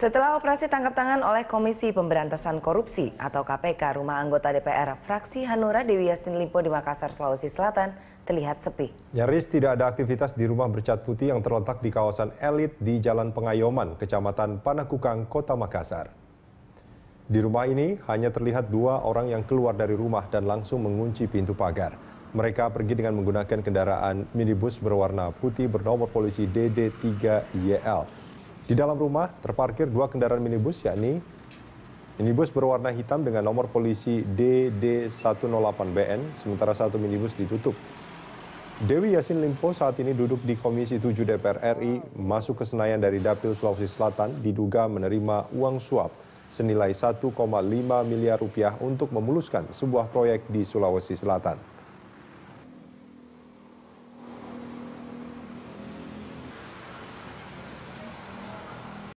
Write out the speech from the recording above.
Setelah operasi tangkap tangan oleh Komisi Pemberantasan Korupsi atau KPK, rumah anggota DPR fraksi Hanura Dewi Yastin Limpo di Makassar, Sulawesi Selatan terlihat sepi. Nyaris tidak ada aktivitas di rumah bercat putih yang terletak di kawasan elit di Jalan Pengayoman, Kecamatan Panakukang, Kota Makassar. Di rumah ini hanya terlihat dua orang yang keluar dari rumah dan langsung mengunci pintu pagar. Mereka pergi dengan menggunakan kendaraan minibus berwarna putih bernomor polisi DD3YL. Di dalam rumah terparkir dua kendaraan minibus yakni minibus berwarna hitam dengan nomor polisi DD108BN sementara satu minibus ditutup. Dewi Yasin Limpo saat ini duduk di Komisi 7 DPR RI masuk ke Senayan dari Dapil Sulawesi Selatan diduga menerima uang suap senilai 1,5 miliar rupiah untuk memuluskan sebuah proyek di Sulawesi Selatan.